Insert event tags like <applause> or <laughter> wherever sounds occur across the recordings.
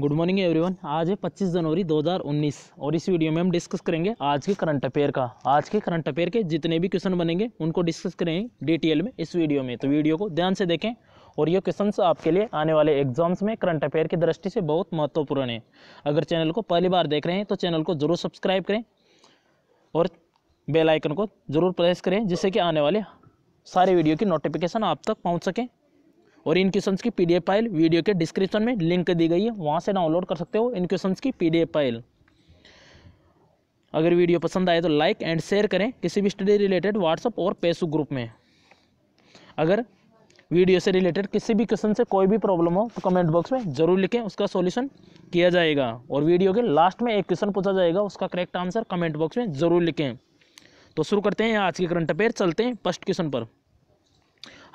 Good morning everyone आज है 25 जनवरी 2019 और इस वीडियो में हम डिस्कस करेंगे आज के करंट अफेयर का आज के करंट अफेयर के जितने भी क्वेश्चन बनेंगे उनको डिस्कस करेंगे डिटेल में इस वीडियो में तो वीडियो को ध्यान से देखें और ये क्वेश्चन आपके लिए आने वाले एग्जाम्स में करंट अफेयर की दृष्टि से बहुत महत्वपूर्ण है अगर चैनल को पहली बार देख रहे हैं तो चैनल को जरूर सब्सक्राइब करें और बेलाइकन को जरूर प्रेस करें जिससे कि आने वाले सारे वीडियो की नोटिफिकेशन आप तक पहुँच सकें और इन क्वेश्चन की पी फाइल वीडियो के डिस्क्रिप्शन में लिंक दी गई है वहाँ से डाउनलोड कर सकते हो इन क्वेश्चन की पी फाइल अगर वीडियो पसंद आए तो लाइक एंड शेयर करें किसी भी स्टडी रिलेटेड व्हाट्सअप और फेसबुक ग्रुप में अगर वीडियो से रिलेटेड किसी भी क्वेश्चन से कोई भी प्रॉब्लम हो तो कमेंट बॉक्स में जरूर लिखें उसका सॉल्यूशन किया जाएगा और वीडियो के लास्ट में एक क्वेश्चन पूछा जाएगा उसका करेक्ट आंसर कमेंट बॉक्स में जरूर लिखें तो शुरू करते हैं आज के करंट अफेयर चलते हैं फर्स्ट क्वेश्चन पर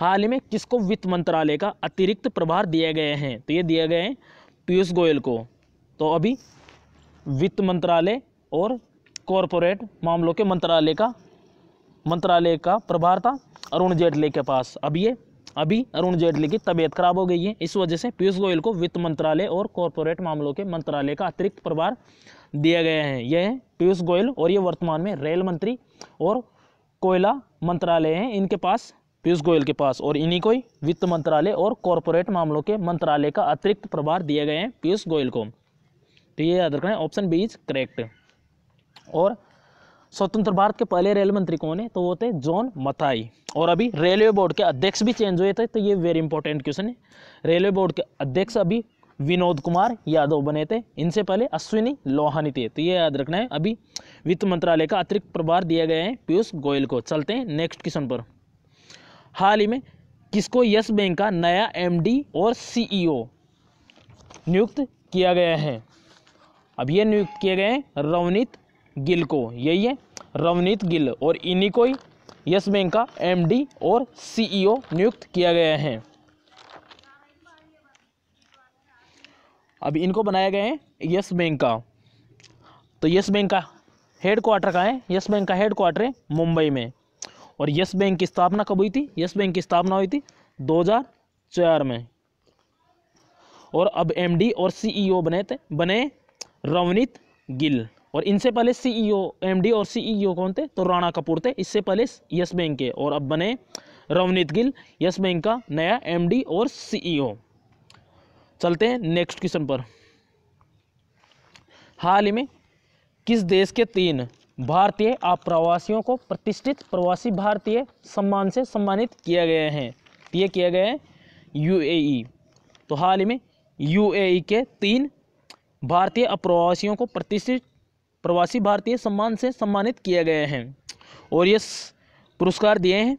हाल ही में किसको वित्त मंत्रालय का अतिरिक्त प्रभार दिए गए हैं तो ये दिए गए हैं पीयूष गोयल को तो अभी वित्त मंत्रालय और कॉरपोरेट मामलों के मंत्रालय का मंत्रालय का प्रभार था अरुण जेटली के पास अब ये अभी अरुण जेटली की तबीयत खराब हो गई है इस वजह से पीयूष गोयल को वित्त मंत्रालय और कॉरपोरेट मामलों के मंत्रालय का अतिरिक्त प्रभार दिया गया है यह है पीयूष गोयल और ये वर्तमान में रेल मंत्री और कोयला मंत्रालय हैं इनके पास पीयूष गोयल के पास और इन्हीं को ही वित्त मंत्रालय और कॉरपोरेट मामलों के मंत्रालय का अतिरिक्त प्रभार दिए गए हैं पीयूष गोयल को तो ये याद रखना है ऑप्शन बी इज करेक्ट और स्वतंत्र भारत के पहले रेल मंत्री कौन है तो वो थे जॉन मथाई और अभी रेलवे बोर्ड के अध्यक्ष भी चेंज हुए थे तो ये वेरी इंपॉर्टेंट क्वेश्चन है रेलवे बोर्ड के अध्यक्ष अभी विनोद कुमार यादव बने थे इनसे पहले अश्विनी लोहानी थे तो ये याद रखना है अभी वित्त मंत्रालय का अतिरिक्त प्रभार दिया गया है पीयूष गोयल को चलते हैं नेक्स्ट क्वेश्चन पर हाल ही में किसको यस बैंक का नया एमडी और सीईओ e नियुक्त किया गया है अब ये नियुक्त किए गए हैं रवनीत गिल को यही है रवनीत गिल और इन्हीं को ही यस बैंक का एमडी और सीईओ e नियुक्त किया गया है अब इनको बनाया गया है यस बैंक का तो यस बैंक का हेड क्वार्टर का है यस बैंक का हेड क्वार्टर है मुंबई में और यस बैंक की स्थापना कब हुई थी यस बैंक की स्थापना हुई थी 2004 में और अब एमडी और सीईओ e बने थे बने रवनीत गिल और इनसे पहले सीईओ एमडी e और सीईओ e कौन थे तो राणा कपूर थे इससे पहले यस बैंक के और अब बने रवनीत गिल यस बैंक का नया एमडी और सीईओ चलते हैं नेक्स्ट क्वेश्चन पर हाल ही में किस देश के तीन भारतीय आप्रवासियों को प्रतिष्ठित प्रवासी भारतीय सम्मान से सम्मानित किया गया है ये किया गया है यूएई e। तो हाल ही में यूएई e के तीन भारतीय अप्रवासियों को प्रतिष्ठित प्रवासी भारतीय सम्मान से सम्मानित किया गया है और ये पुरस्कार दिए हैं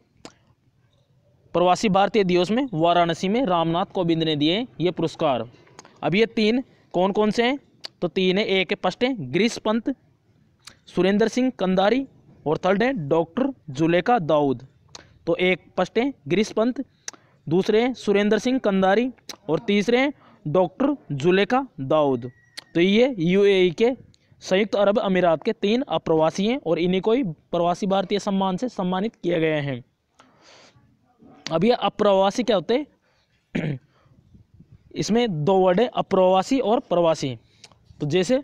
प्रवासी भारतीय दिवस में वाराणसी में रामनाथ कोविंद ने दिए ये पुरस्कार अब ये तीन कौन कौन से हैं तो तीन है एक है फर्स्ट है ग्रीस पंत सुरेंद्र सिंह कंदारी और थर्ड है डॉक्टर जुलेखा दाऊद तो एक फर्स्ट है गिरीश पंत दूसरे हैं सुरेंद्र सिंह कंदारी और तीसरे हैं डॉक्टर जुलेखा दाऊद तो ये यूएई के संयुक्त अरब अमीरात के तीन अप्रवासी हैं और इन्हीं को ही प्रवासी भारतीय सम्मान से सम्मानित किया गया है अब ये अप्रवासी क्या होते <clears throat> इसमें दो वर्ड है अप्रवासी और प्रवासी तो जैसे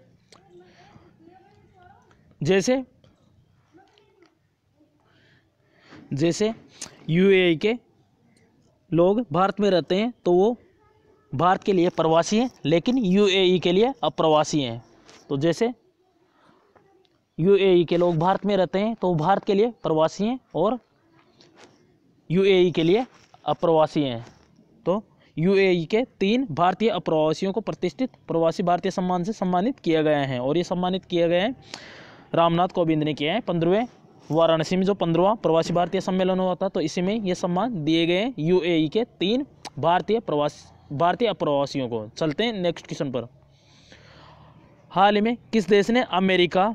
जैसे जैसे यूएई के लोग भारत में रहते हैं तो वो भारत के लिए प्रवासी हैं लेकिन यूएई के लिए अप्रवासी हैं तो जैसे यूएई के लोग भारत में रहते हैं तो भारत के लिए प्रवासी हैं और यूएई के लिए अप्रवासी हैं तो यूएई के तीन भारतीय अप्रवासियों को प्रतिष्ठित प्रवासी भारतीय सम्मान से सम्मानित किया गया है और ये सम्मानित किया गया है रामनाथ कोविंद ने किया है पंद्रहवें वाराणसी में जो पंद्रवा प्रवासी भारतीय सम्मेलन हुआ था तो इसी में ये सम्मान दिए गए यूएई e के तीन भारतीय प्रवास भारतीय अप्रवासियों को चलते हैं नेक्स्ट क्वेश्चन पर हाल ही में किस देश ने अमेरिका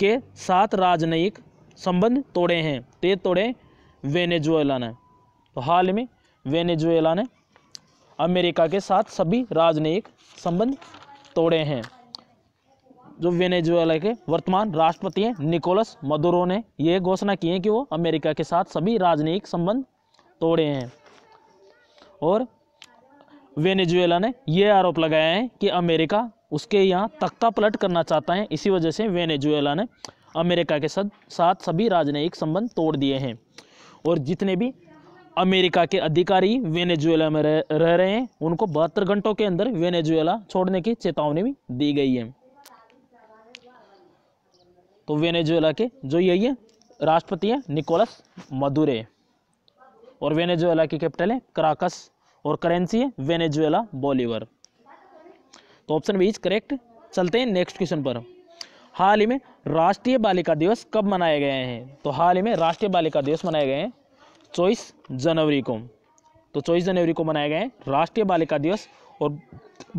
के साथ राजनयिक संबंध तोड़े हैं तो ये तोड़े वेनेजुएला ने तो हाल ही में वेनेजुएला ने अमेरिका के साथ सभी राजनयिक संबंध तोड़े हैं जो वेनेजुएला के वर्तमान राष्ट्रपति हैं निकोलस मदुरो ने यह घोषणा की है कि वो अमेरिका के साथ सभी राजनयिक संबंध तोड़े हैं और वेनेजुएला ने यह आरोप लगाया है कि अमेरिका उसके यहाँ तख्ता पलट करना चाहता है इसी वजह से वेनेजुएला ने अमेरिका के साथ सभी राजनयिक संबंध तोड़ दिए हैं और जितने भी अमेरिका के अधिकारी वेनेजुएला में रह रह रहे हैं उनको बहत्तर घंटों के अंदर वेनेजुएला छोड़ने की चेतावनी भी दी गई है तो वेनेजुएला के जो यही है राष्ट्रपति हैं निकोलस मदुरे और वेनेजुएला की कैपिटल है क्राकस और करेंसी है वेनेजुएला बॉलीवर तो ऑप्शन बीच करेक्ट चलते हैं नेक्स्ट क्वेश्चन पर हाल ही में राष्ट्रीय बालिका दिवस कब मनाए गए हैं तो हाल ही में राष्ट्रीय बालिका दिवस मनाए गए हैं चौबीस जनवरी को तो चौबीस जनवरी को मनाया गया है राष्ट्रीय बालिका दिवस और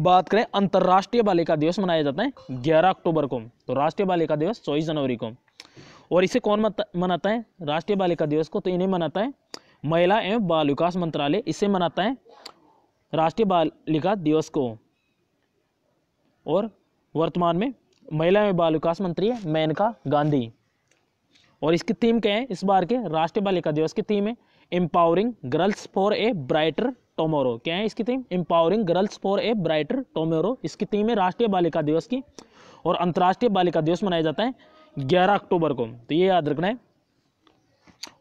बात करें अंतर्राष्ट्रीय बालिका दिवस मनाया जाता है ग्यारह अक्टूबर को तो राष्ट्रीय बालिका दिवस चौबीस जनवरी को और इसे कौन मनाता है राष्ट्रीय बालिका दिवस को तो इन्हें मनाता है महिला एवं बाल विकास मंत्रालय इसे मनाता है राष्ट्रीय बालिका दिवस को और वर्तमान में महिला एवं बाल विकास मंत्री है मेनका गांधी और इसकी थीम क्या है इस बार के राष्ट्रीय बालिका दिवस की थीम है empowering girls for a brighter tomorrow क्या है इसकी theme empowering girls for a brighter tomorrow इसकी थीम है राष्ट्रीय बालिका दिवस की और अंतर्राष्ट्रीय बालिका दिवस मनाया जाता है ग्यारह अक्टूबर को तो ये याद रखना है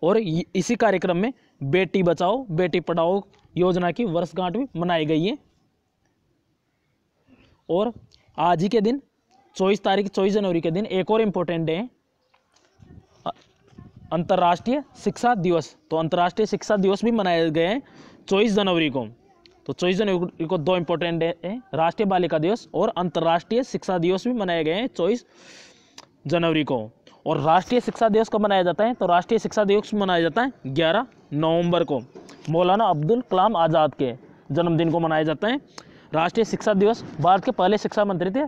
और इसी कार्यक्रम में बेटी बचाओ बेटी पढ़ाओ योजना की वर्षगांठ भी मनाई गई है और आज ही के दिन चौबीस तारीख चौबीस जनवरी के दिन एक और इम्पोर्टेंट डे है अंतर्राष्ट्रीय शिक्षा दिवस तो अंतर्राष्ट्रीय शिक्षा दिवस भी मनाए गए हैं चौबीस जनवरी को तो चौबीस जनवरी को दो इंपॉर्टेंट है राष्ट्रीय बालिका दिवस और अंतर्राष्ट्रीय शिक्षा दिवस भी मनाए गए हैं चौबीस जनवरी को और राष्ट्रीय शिक्षा दिवस कब मनाया जाता है तो राष्ट्रीय शिक्षा दिवस मनाया जाता है ग्यारह नवम्बर को मौलाना अब्दुल कलाम आज़ाद के जन्मदिन को मनाया जाता है राष्ट्रीय शिक्षा दिवस भारत के पहले शिक्षा मंत्री थे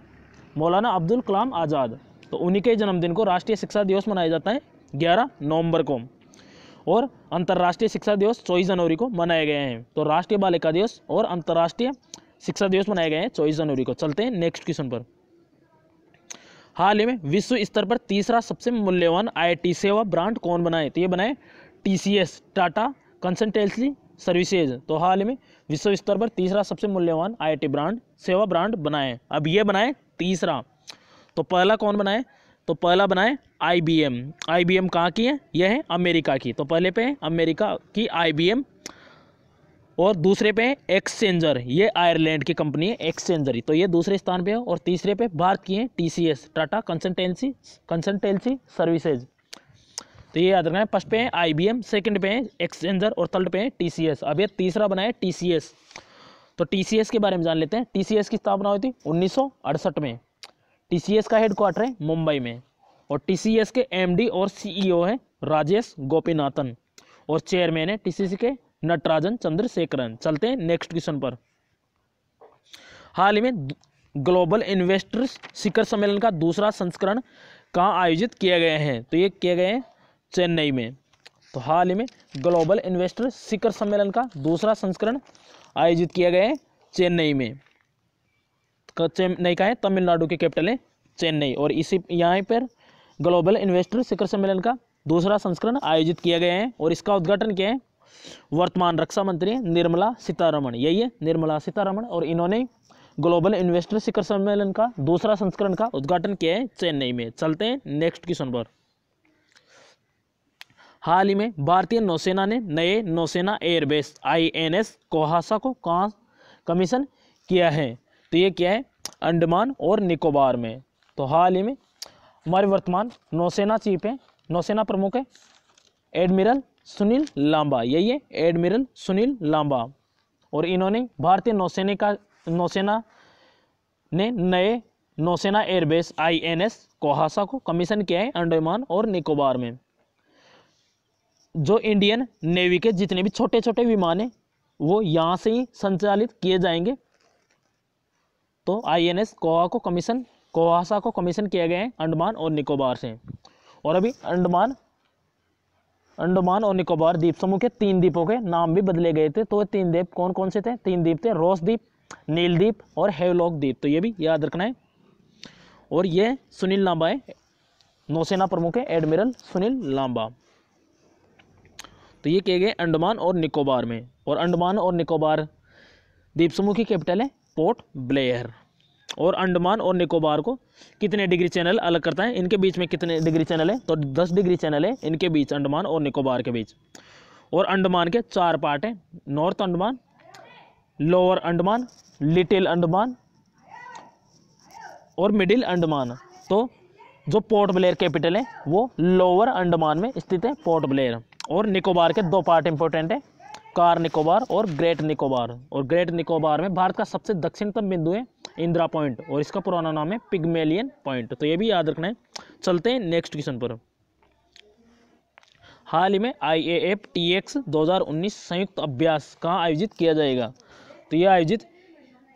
मौलाना अब्दुल कलाम आज़ाद तो उन्हीं के जन्मदिन को राष्ट्रीय शिक्षा दिवस मनाया जाता है ग्यारह नवंबर को और अंतर्राष्ट्रीय शिक्षा दिवस चौबीस जनवरी को मनाए गए हैं तो राष्ट्रीय बालिका दिवस और अंतर्राष्ट्रीय शिक्षा दिवस मनाए गए हैं चौबीस जनवरी को चलते हैं नेक्स्ट क्वेश्चन पर हाल ही में विश्व स्तर पर तीसरा सबसे मूल्यवान आई सेवा ब्रांड कौन बनाए तो ये बनाए टी टाटा कंसल्टेंसी सर्विसेज तो हाल ही में विश्व स्तर पर तीसरा सबसे मूल्यवान आई ब्रांड सेवा ब्रांड बनाए अब ये बनाए तीसरा तो पहला कौन बनाए तो पहला बनाए आईबीएम आईबीएम कहाँ की है यह है अमेरिका की तो पहले पे है अमेरिका की आईबीएम और दूसरे पे है एक्सचेंजर ये आयरलैंड की कंपनी है एक्सचेंजर ही तो ये दूसरे स्थान पे है और तीसरे पे भारत की है T C S Tata consultancy consultancy services तो ये याद रखना है फर्स्ट पे है आई बी एम सेकेंड पे है एक्सचेंजर और थर्ड पे है टी सी एस अब ये तीसरा बना है टी सी एस तो टी सी एस के बारे में जान लेते हैं टी सी एस की स्थापना हुई थी उन्नीस सौ अड़सठ में टी सी एस का हेडक्वार्टर है मुंबई में और टी के एम और सी e हैं राजेश गोपीनाथन और चेयरमैन है टी के नटराजन चंद्रशेखरन चलते हैं नेक्स्ट क्वेश्चन पर हाल ही में ग्लोबल इन्वेस्टर्स शिखर सम्मेलन का दूसरा संस्करण कहाँ आयोजित किया गया है तो ये किए गए हैं चेन्नई में तो हाल ही में ग्लोबल इन्वेस्टर शिखर सम्मेलन का दूसरा संस्करण आयोजित किया गया है चेन्नई में तो चेन्नई का है तमिलनाडु के कैपिटल है चेन्नई और इसी यहाँ पर ग्लोबल इन्वेस्टर शिखर सम्मेलन का दूसरा संस्करण आयोजित किया गया है और इसका उद्घाटन किया है वर्तमान रक्षा मंत्री निर्मला सीतारमण यही है निर्मला सीतारमण और इन्होंने ग्लोबल इन्वेस्टर शिखर सम्मेलन का दूसरा संस्करण का उद्घाटन किया है चेन्नई में चलते हैं नेक्स्ट क्वेश्चन पर हाल ही में भारतीय नौसेना ने नए नौसेना एयरबेस आईएनएस कोहासा को कहाँ कमीशन किया है तो ये क्या है अंडमान और निकोबार में तो हाल ही में हमारे वर्तमान नौसेना चीफ हैं नौसेना प्रमुख है एडमिरल सुनील लांबा यही है एडमिरल सुनील लांबा और इन्होंने भारतीय नौसेना का नौसेना ने नए नौसेना एयरबेस आईएनएस कोहासा को कमीशन किया है अंडमान और निकोबार में जो इंडियन नेवी के जितने भी छोटे छोटे विमान हैं वो यहाँ से ही संचालित किए जाएंगे तो आईएनएस कोहा को कमीशन कोवासा को कमीशन किया गया है अंडमान और निकोबार से और अभी अंडमान अंडमान और निकोबार द्वीप समूह के तीन द्वीपों के नाम भी बदले गए थे तो तीन द्वीप कौन कौन से थे तीन द्वीप थे रोस द्वीप द्वीप और हेवलॉक द्वीप तो ये भी याद रखना है और ये सुनील लांबा है नौसेना प्रमुख है एडमिरल सुनील लांबा तो ये किए गए अंडमान और निकोबार में और अंडमान और निकोबार द्वीप समूह की कैपिटल है पोर्ट ब्लेयर और अंडमान और निकोबार को कितने डिग्री चैनल अलग करता है इनके बीच में कितने डिग्री चैनल है तो दस डिग्री चैनल है इनके बीच अंडमान और निकोबार के बीच और अंडमान के चार पार्ट हैं north Andaman lower Andaman little Andaman और मिडिल अंडमान तो जो पोर्ट ब्लेयर कैपिटल है वो लोअर अंडमान में स्थित है पोर्ट ब्लेयर और निकोबार के दो पार्ट इंपॉर्टेंट है कार निकोबार और ग्रेट निकोबार और ग्रेट निकोबार में भारत का सबसे दक्षिणतम बिंदु है इंदिरा पॉइंट और इसका पुराना नाम है पिगमेलियन पॉइंट तो ये भी याद रखना है चलते हैं नेक्स्ट क्वेश्चन पर हाल ही में I A F T X दो संयुक्त अभ्यास कहाँ आयोजित किया जाएगा तो यह आयोजित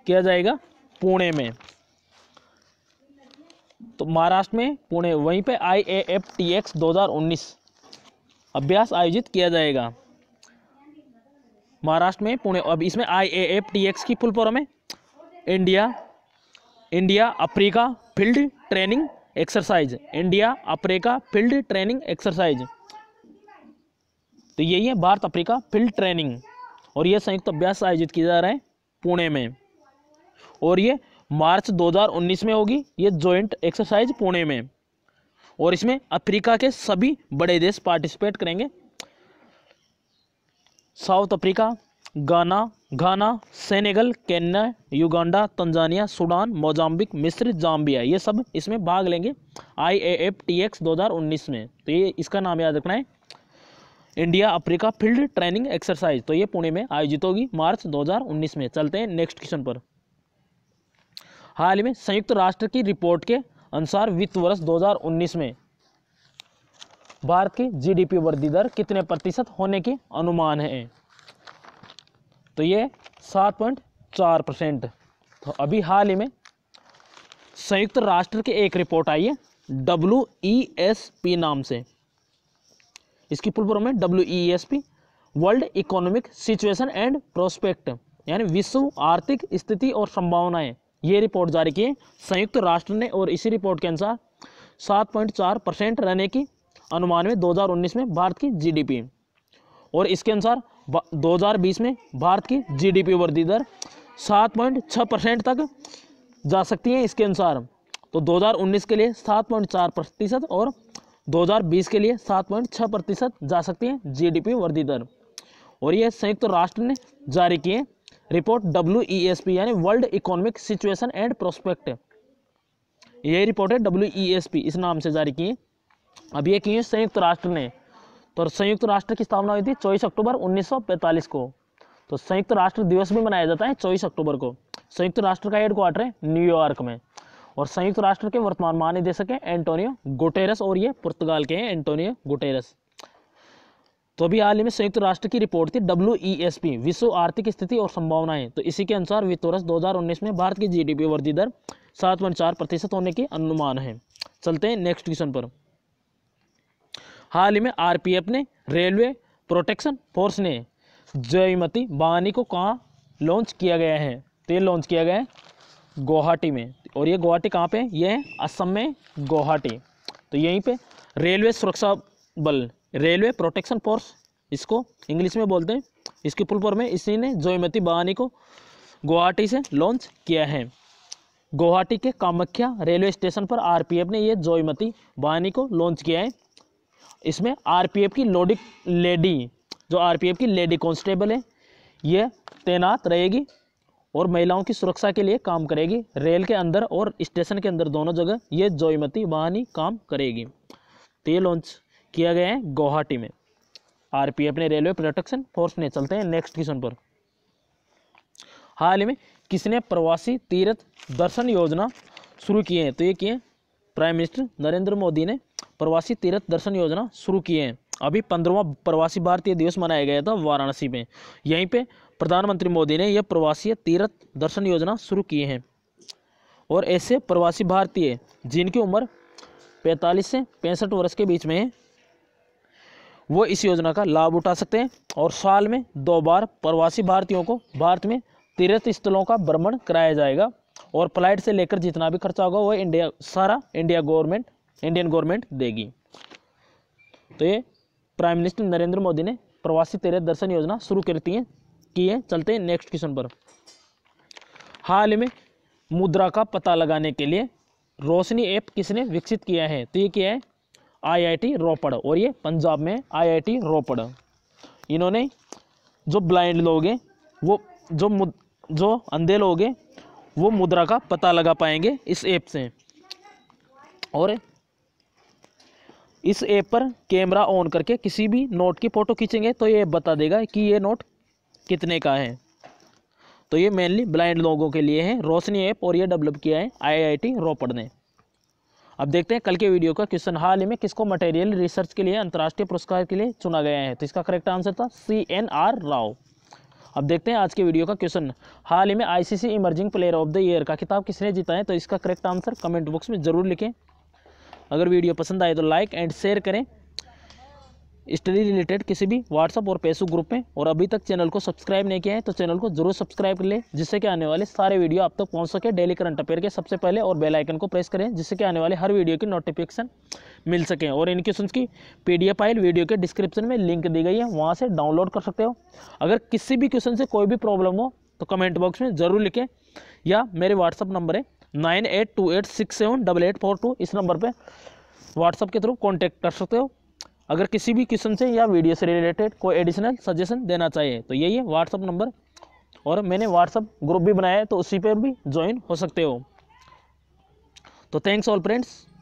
किया जाएगा पुणे में तो महाराष्ट्र में पुणे वहीं पे I A F T X दो हजार उन्नीस अभ्यास आयोजित किया जाएगा महाराष्ट्र में पुणे अब इसमें I A F T X की फुल फॉर्म है India India Africa field training exercise India Africa field training exercise तो यही है भारत अफ्रीका फील्ड ट्रेनिंग और यह संयुक्त अभ्यास आयोजित किया जा रहा है पुणे में और ये मार्च 2019 में होगी ये जॉइंट एक्सरसाइज पुणे में और इसमें अफ्रीका के सभी बड़े देश पार्टिसिपेट करेंगे South Africa Ghana Ghana Senegal Kenya Uganda Tanzania Sudan Mozambique मिस्र जाम्बिया ये सब इसमें भाग लेंगे I A F T X दो में तो ये इसका नाम याद रखना है India Africa field training exercise तो ये पुणे में आयोजित होगी मार्च 2019 में चलते हैं नेक्स्ट क्वेश्चन पर हाल में संयुक्त राष्ट्र की रिपोर्ट के अनुसार वित्त वर्ष 2019 में भारत की जीडीपी वृद्धि दर कितने प्रतिशत होने के अनुमान है तो ये सात पॉइंट चार परसेंट तो अभी हाल ही में संयुक्त राष्ट्र की एक रिपोर्ट आई है डब्ल्यू ई एस पी नाम से इसकी पूर्व में W E S P world economic situation and prospect यानी विश्व आर्थिक स्थिति और संभावनाएं ये रिपोर्ट जारी की है संयुक्त राष्ट्र ने और इसी रिपोर्ट के अनुसार सात पॉइंट चार परसेंट रहने की अनुमान में 2019 में भारत की जीडीपी और इसके अनुसार 2020 में भारत की जीडीपी वृद्धि दर सात पॉइंट छः परसेंट तक जा सकती है इसके अनुसार तो 2019 के लिए सात पॉइंट चार प्रतिशत और 2020 के लिए सात पॉइंट छः प्रतिशत जा सकती है जीडीपी वृद्धि दर और यह संयुक्त राष्ट्र ने जारी किए report W E S P यानी world economic situation and prospect यही रिपोर्ट है डब्ल्यू ई एस पी इस नाम से जारी किए अब ये किए संयुक्त राष्ट्र ने तो संयुक्त राष्ट्र की स्थापना हुई थी चौबीस अक्टूबर उन्नीस को तो संयुक्त राष्ट्र दिवस भी मनाया जाता है चौबीस अक्टूबर को संयुक्त राष्ट्र का हेडक्वार्टर है न्यूयॉर्क में और संयुक्त राष्ट्र के वर्तमान महानिदेशक हैं एंटोनियो गुटेरस और ये पुर्तगाल के हैं एंटोनियो गुटेरस तो अभी हाल ही में संयुक्त राष्ट्र की रिपोर्ट थी डब्ल्यू e विश्व आर्थिक स्थिति और संभावनाएं तो इसी के अनुसार वित्त वर्ष दो में भारत की जीडीपी वृद्धि दर सात प्रतिशत होने के अनुमान है चलते हैं नेक्स्ट क्वेश्चन पर हाल ही में आरपीएफ ने रेलवे प्रोटेक्शन फोर्स ने जयमती बानी को कहाँ लॉन्च किया गया है तो ये लॉन्च किया गया है गुवाहाटी में और ये गुवाहाटी कहाँ पे ये है असम में गुवाहाटी तो यहीं पे रेलवे सुरक्षा बल रेलवे प्रोटेक्शन फोर्स इसको इंग्लिश में बोलते हैं इसके पुल पर में इसी ने जयमती बहानी को गुवाहाटी से लॉन्च किया है गुवाहाटी के कामख्या रेलवे स्टेशन पर आरपीएफ ने ये जोयमती बहानी को लॉन्च किया है इसमें आरपीएफ की लोडिक लेडी जो आरपीएफ की लेडी कांस्टेबल है ये तैनात रहेगी और महिलाओं की सुरक्षा के लिए काम करेगी रेल के अंदर और स्टेशन के अंदर दोनों जगह ये जोईमती वाहनी काम करेगी तो ये लॉन्च किया गया है गुवाहाटी में एफ ने रेलवे प्रोटेक्शन फोर्स ने चलते हैं नेक्स्ट क्वेश्चन पर हाल ही में किसने प्रवासी तीर्थ दर्शन योजना शुरू किए हैं तो ये किए प्राइम मिनिस्टर नरेंद्र मोदी ने प्रवासी तीर्थ दर्शन योजना शुरू किए हैं अभी पंद्रवा प्रवासी भारतीय दिवस मनाया गया था वाराणसी में यहीं पे प्रधानमंत्री मोदी ने यह प्रवासी तीर्थ दर्शन योजना शुरू किए हैं और ऐसे प्रवासी भारतीय जिनकी उम्र 45 से पैंसठ वर्ष के बीच में है वो इस योजना का लाभ उठा सकते हैं और साल में दो बार प्रवासी भारतीयों को भारत में तीर्थ स्थलों का भ्रमण कराया जाएगा और फ्लाइट से लेकर जितना भी खर्चा होगा वह इंडिया सारा इंडिया गवर्नमेंट इंडियन गवर्नमेंट देगी तो ये प्राइम मिनिस्टर नरेंद्र मोदी ने प्रवासी तेरे दर्शन योजना शुरू करती है कि ये चलते हैं नेक्स्ट क्वेश्चन पर हाल में मुद्रा का पता लगाने के लिए रोशनी ऐप किसने विकसित किया है तो ये क्या है आईआईटी रोपड़ और ये पंजाब में आईआईटी रोपड़ इन्होंने जो ब्लाइंड लोग हैं वो जो मुद जो अंधे लोग हैं वो मुद्रा का पता लगा पाएंगे इस ऐप से और इस ऐप पर कैमरा ऑन करके किसी भी नोट की फ़ोटो खींचेंगे तो ये बता देगा कि ये नोट कितने का है तो ये मेनली ब्लाइंड लोगों के लिए है रोशनी ऐप और ये डेवलप किया है आईआईटी रोपड़ ने अब देखते हैं कल के वीडियो का क्वेश्चन हाल ही में किसको मटेरियल रिसर्च के लिए अंतर्राष्ट्रीय पुरस्कार के लिए चुना गया है तो इसका करेक्ट आंसर था सी एन आर राव अब देखते हैं आज के वीडियो का क्वेश्चन हाल ही में ICC emerging player of the year का किताब किसने जीता है तो इसका करेक्ट आंसर कमेंट बॉक्स में जरूर लिखें अगर वीडियो पसंद आए तो लाइक एंड शेयर करें स्टडी रिलेटेड किसी भी व्हाट्सअप और फेसबुक ग्रुप में और अभी तक चैनल को सब्सक्राइब नहीं किया है तो चैनल को जरूर सब्सक्राइब कर लें जिससे कि आने वाले सारे वीडियो आप तक तो पहुंच सके डेली करंट अफेयर के सबसे पहले और बेल आइकन को प्रेस करें जिससे कि आने वाले हर वीडियो की नोटिफिकेशन मिल सकें और इनकी क्वेश्चन की पी फाइल वीडियो के डिस्क्रिप्शन में लिंक दी गई है वहाँ से डाउनलोड कर सकते हो अगर किसी भी क्वेश्चन से कोई भी प्रॉब्लम हो तो कमेंट बॉक्स में ज़रूर लिखें या मेरे व्हाट्सअप नंबर है nine eight two eight six seven double eight four two इस नंबर पे व्हाट्सअप के थ्रू कांटेक्ट कर सकते हो अगर किसी भी क्वेश्चन से या वीडियो से रिलेटेड कोई एडिशनल सजेशन देना चाहिए तो यही है व्हाट्सअप नंबर और मैंने व्हाट्सअप ग्रुप भी बनाया है तो उसी पर भी ज्वाइन हो सकते हो तो थैंक्स ऑल फ्रेंड्स